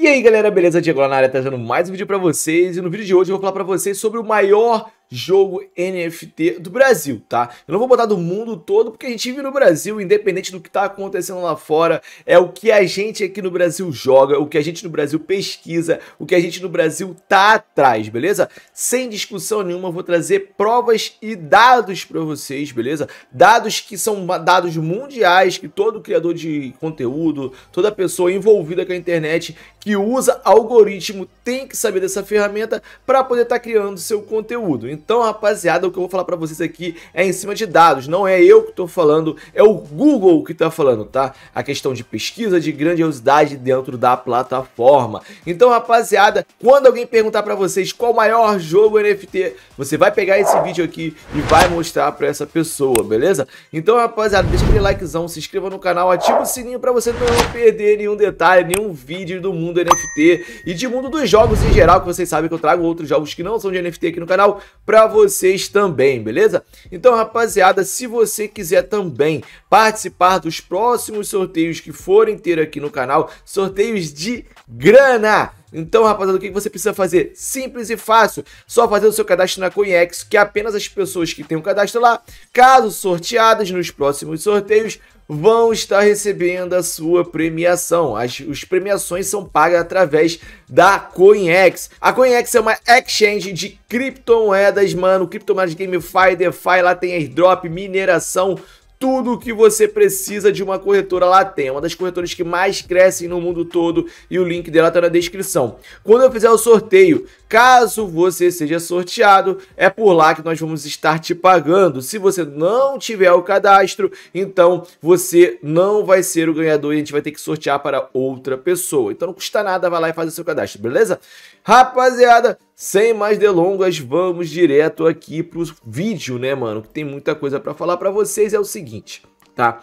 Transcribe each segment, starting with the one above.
E aí galera, beleza? Diego na área trazendo mais um vídeo pra vocês e no vídeo de hoje eu vou falar pra vocês sobre o maior jogo NFT do Brasil, tá? Eu não vou botar do mundo todo, porque a gente vive no Brasil, independente do que tá acontecendo lá fora, é o que a gente aqui no Brasil joga, o que a gente no Brasil pesquisa, o que a gente no Brasil tá atrás, beleza? Sem discussão nenhuma, vou trazer provas e dados para vocês, beleza? Dados que são dados mundiais que todo criador de conteúdo, toda pessoa envolvida com a internet que usa algoritmo tem que saber dessa ferramenta para poder estar tá criando seu conteúdo. Então, rapaziada, o que eu vou falar para vocês aqui é em cima de dados, não é eu que estou falando, é o Google que está falando, tá? A questão de pesquisa, de grandiosidade dentro da plataforma. Então, rapaziada, quando alguém perguntar para vocês qual o maior jogo NFT, você vai pegar esse vídeo aqui e vai mostrar para essa pessoa, beleza? Então, rapaziada, deixa aquele likezão, se inscreva no canal, ativa o sininho para você não perder nenhum detalhe, nenhum vídeo do mundo NFT e de mundo dos jogos em geral, que vocês sabem que eu trago outros jogos que não são de NFT aqui no canal para vocês também, beleza? Então, rapaziada, se você quiser também participar dos próximos sorteios que forem ter aqui no canal, sorteios de grana. Então, rapaziada, o que você precisa fazer? Simples e fácil. Só fazer o seu cadastro na CoinEx, que é apenas as pessoas que têm o um cadastro lá, caso sorteadas nos próximos sorteios, vão estar recebendo a sua premiação. As os premiações são pagas através da CoinEx. A CoinEx é uma exchange de criptomoedas, mano. Criptomoedas GameFi, DeFi, lá tem airdrop, mineração, tudo o que você precisa de uma corretora lá tem. É uma das corretoras que mais crescem no mundo todo e o link dela está na descrição. Quando eu fizer o sorteio, caso você seja sorteado, é por lá que nós vamos estar te pagando. Se você não tiver o cadastro, então você não vai ser o ganhador e a gente vai ter que sortear para outra pessoa. Então não custa nada, vai lá e faz o seu cadastro, beleza? Rapaziada, sem mais delongas, vamos direto aqui pro vídeo, né, mano? Que tem muita coisa para falar para vocês é o seguinte seguinte, tá?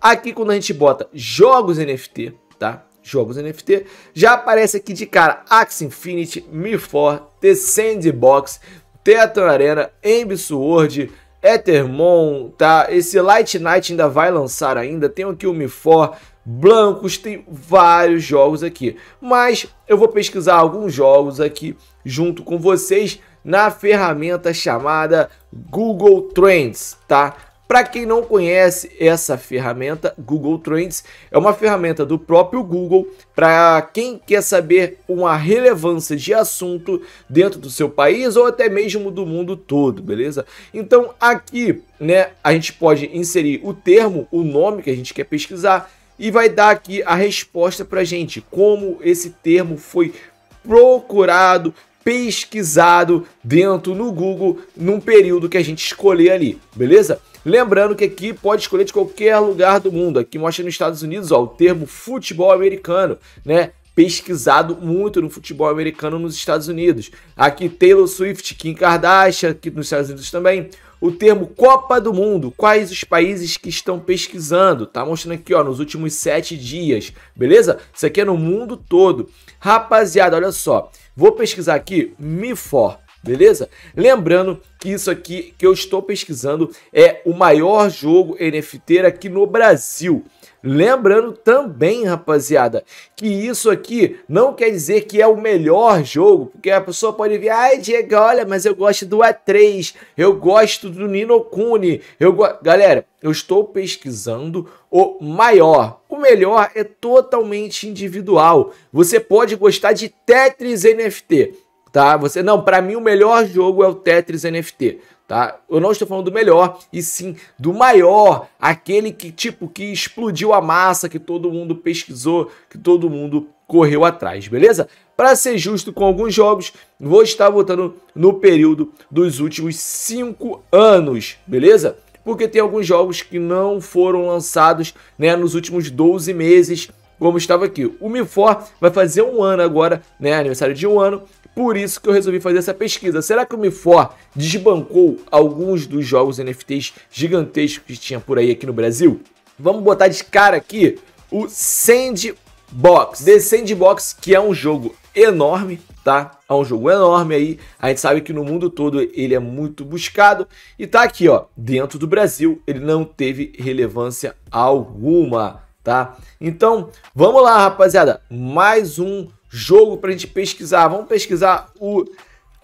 Aqui quando a gente bota jogos NFT, tá? Jogos NFT, já aparece aqui de cara Axie Infinity, Mi4, The Sandbox, Teatro Arena, Sword, Ethermon, tá? Esse Light Knight ainda vai lançar ainda, tem aqui o Mi4, Blancos, tem vários jogos aqui. Mas eu vou pesquisar alguns jogos aqui junto com vocês na ferramenta chamada Google Trends, tá? Para quem não conhece essa ferramenta, Google Trends é uma ferramenta do próprio Google para quem quer saber uma relevância de assunto dentro do seu país ou até mesmo do mundo todo, beleza? Então aqui, né, a gente pode inserir o termo, o nome que a gente quer pesquisar e vai dar aqui a resposta para gente, como esse termo foi procurado, pesquisado dentro no Google num período que a gente escolher ali, beleza? Lembrando que aqui pode escolher de qualquer lugar do mundo. Aqui mostra nos Estados Unidos ó, o termo futebol americano, né? pesquisado muito no futebol americano nos Estados Unidos. Aqui Taylor Swift, Kim Kardashian, aqui nos Estados Unidos também. O termo Copa do Mundo, quais os países que estão pesquisando? Tá mostrando aqui, ó, nos últimos sete dias, beleza? Isso aqui é no mundo todo. Rapaziada, olha só, vou pesquisar aqui MIFOR, beleza? Lembrando que isso aqui que eu estou pesquisando é o maior jogo NFT aqui no Brasil. Lembrando também, rapaziada, que isso aqui não quer dizer que é o melhor jogo, porque a pessoa pode vir, ai Diego, olha, mas eu gosto do A3, eu gosto do Nino Kuni, eu Galera, eu estou pesquisando o maior. O melhor é totalmente individual. Você pode gostar de Tetris NFT, tá? Você não, para mim o melhor jogo é o Tetris NFT, tá? Eu não estou falando do melhor, e sim do maior, aquele que tipo que explodiu a massa, que todo mundo pesquisou, que todo mundo correu atrás, beleza? Para ser justo com alguns jogos, vou estar votando no período dos últimos 5 anos, beleza? Porque tem alguns jogos que não foram lançados né, nos últimos 12 meses, como estava aqui. O Mifor vai fazer um ano agora, né? Aniversário de um ano. Por isso que eu resolvi fazer essa pesquisa. Será que o MIFOR desbancou alguns dos jogos NFTs gigantescos que tinha por aí aqui no Brasil? Vamos botar de cara aqui o Sandbox. The Sandbox, que é um jogo enorme, tá? É um jogo enorme aí. A gente sabe que no mundo todo ele é muito buscado e tá aqui, ó, dentro do Brasil, ele não teve relevância alguma, tá? Então, vamos lá, rapaziada. Mais um jogo para a gente pesquisar. Vamos pesquisar o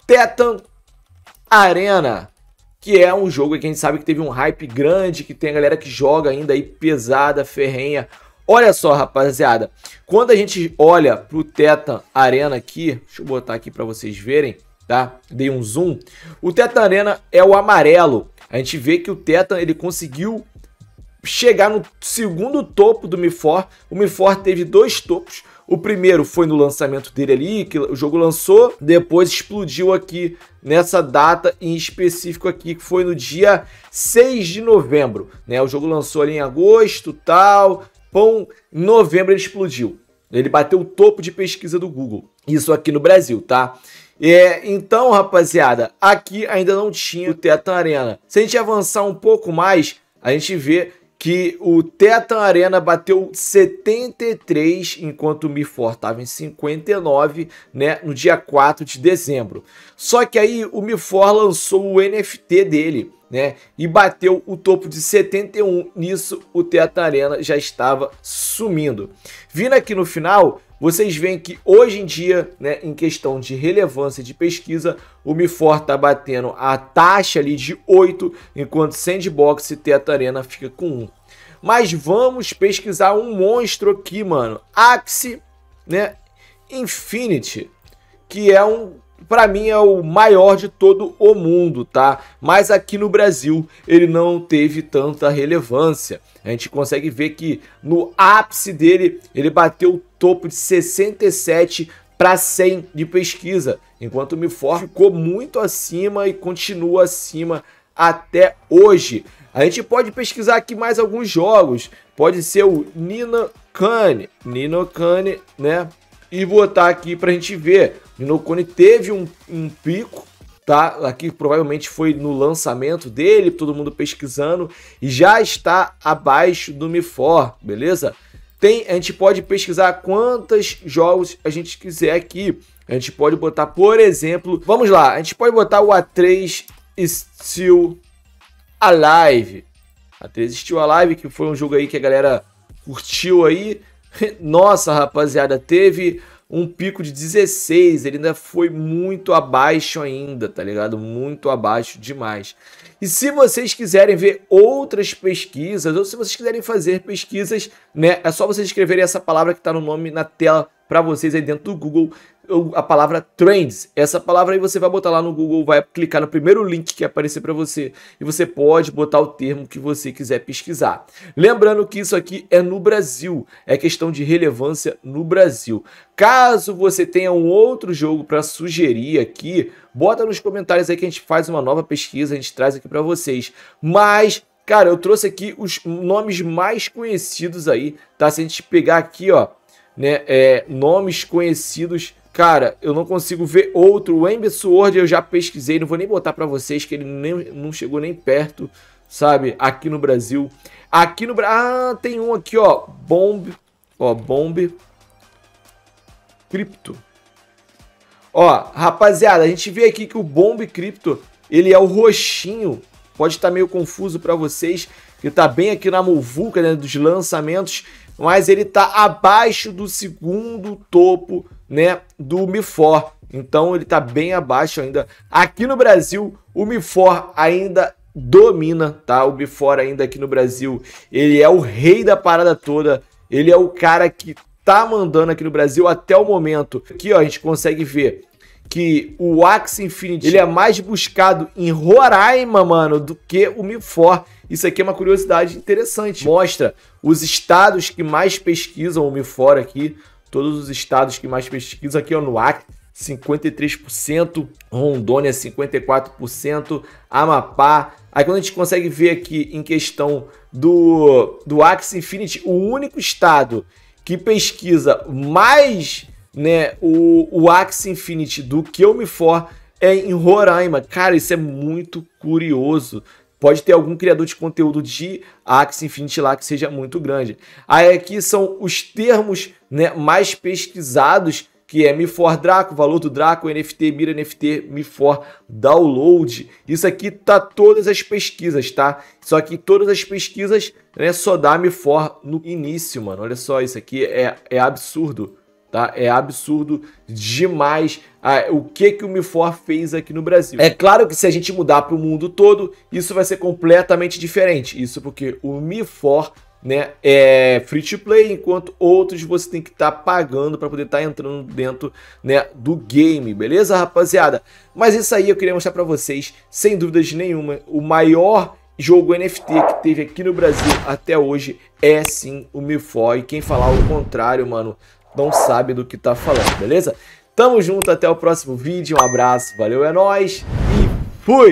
Tetan Arena, que é um jogo que a gente sabe que teve um hype grande, que tem a galera que joga ainda aí pesada, ferrenha. Olha só, rapaziada, quando a gente olha pro Tetan Arena aqui, deixa eu botar aqui para vocês verem, tá? Dei um zoom. O Tetan Arena é o amarelo. A gente vê que o Tetan ele conseguiu chegar no segundo topo do Mifor. O Mifor teve dois topos. O primeiro foi no lançamento dele ali, que o jogo lançou, depois explodiu aqui nessa data em específico aqui, que foi no dia 6 de novembro, né? O jogo lançou ali em agosto, tal, pão, novembro ele explodiu. Ele bateu o topo de pesquisa do Google. Isso aqui no Brasil, tá? É, então, rapaziada, aqui ainda não tinha o Tetan Arena. Se a gente avançar um pouco mais, a gente vê que o Tetan Arena bateu 73, enquanto o Mifor estava em 59, né, no dia 4 de dezembro. Só que aí o Mifor lançou o NFT dele, né, e bateu o topo de 71. Nisso o Tetan Arena já estava sumindo. Vindo aqui no final, vocês veem que hoje em dia, né, em questão de relevância de pesquisa, o Mifor está batendo a taxa ali de 8, enquanto Sandbox e Teta Arena fica com 1. Mas vamos pesquisar um monstro aqui, mano. Axie, né, Infinity, que é um para mim é o maior de todo o mundo, tá? Mas aqui no Brasil ele não teve tanta relevância. A gente consegue ver que no ápice dele ele bateu o topo de 67 para 100 de pesquisa, enquanto o Mifor ficou muito acima e continua acima até hoje. A gente pode pesquisar aqui mais alguns jogos. Pode ser o Nino Kane, Nino Kane, né? e botar aqui para a gente ver. Ninocone teve um, um pico, tá? Aqui provavelmente foi no lançamento dele, todo mundo pesquisando, e já está abaixo do MIFOR, beleza? Tem, a gente pode pesquisar quantos jogos a gente quiser aqui. A gente pode botar, por exemplo, vamos lá, a gente pode botar o A3 Steel Alive. A3 Steel Alive, que foi um jogo aí que a galera curtiu aí. Nossa, rapaziada, teve um pico de 16, ele ainda foi muito abaixo ainda, tá ligado? Muito abaixo demais. E se vocês quiserem ver outras pesquisas, ou se vocês quiserem fazer pesquisas, né, é só vocês escreverem essa palavra que está no nome na tela para vocês aí dentro do Google a palavra trends. Essa palavra aí você vai botar lá no Google, vai clicar no primeiro link que aparecer para você e você pode botar o termo que você quiser pesquisar. Lembrando que isso aqui é no Brasil, é questão de relevância no Brasil. Caso você tenha um outro jogo para sugerir aqui, bota nos comentários aí que a gente faz uma nova pesquisa, a gente traz aqui para vocês. Mas Cara, eu trouxe aqui os nomes mais conhecidos aí, tá? Se a gente pegar aqui, ó, né, é, nomes conhecidos Cara, eu não consigo ver outro. O Ember Sword eu já pesquisei, não vou nem botar para vocês que ele nem, não chegou nem perto, sabe? Aqui no Brasil. Aqui no Brasil... Ah, tem um aqui, ó. Bomb. Ó, Bomb. Cripto. Ó, rapaziada, a gente vê aqui que o Bomb Cripto, ele é o roxinho Pode estar tá meio confuso para vocês, ele está bem aqui na Movuca, né, dos lançamentos, mas ele está abaixo do segundo topo, né, do MIFOR. Então ele está bem abaixo ainda. Aqui no Brasil, o MIFOR ainda domina, tá? O MIFOR ainda aqui no Brasil, ele é o rei da parada toda. Ele é o cara que tá mandando aqui no Brasil até o momento. Aqui, ó, a gente consegue ver que o Axi Infinity ele é mais buscado em Roraima, mano, do que o Mifor. Isso aqui é uma curiosidade interessante. Mostra os estados que mais pesquisam o Mifor aqui, todos os estados que mais pesquisam aqui ó, no Acre. 53%, Rondônia 54%, Amapá. Aí quando a gente consegue ver aqui em questão do, do Axie Infinity, o único estado que pesquisa mais né, o, o Axie Infinity do Kilme For é em Roraima. Cara, isso é muito curioso. Pode ter algum criador de conteúdo de Axie Infinity lá que seja muito grande. Aí aqui são os termos né, mais pesquisados, que é MIFOR Draco, valor do Draco, NFT, Mira NFT, MIFOR Download. Isso aqui tá todas as pesquisas, tá? Só que todas as pesquisas né, só dá MIFOR no início, mano. Olha só, isso aqui é, é absurdo. Tá? É absurdo demais ah, o que, que o Mifor fez aqui no Brasil. É claro que se a gente mudar para o mundo todo, isso vai ser completamente diferente. Isso porque o Mifor né, é free to play, enquanto outros você tem que estar tá pagando para poder estar tá entrando dentro né, do game, beleza, rapaziada? Mas isso aí eu queria mostrar para vocês, sem dúvidas nenhuma, o maior jogo NFT que teve aqui no Brasil até hoje é sim o Mifor. E quem falar o contrário, mano, não sabe do que tá falando, beleza? Tamo junto, até o próximo vídeo, um abraço, valeu, é nóis e fui!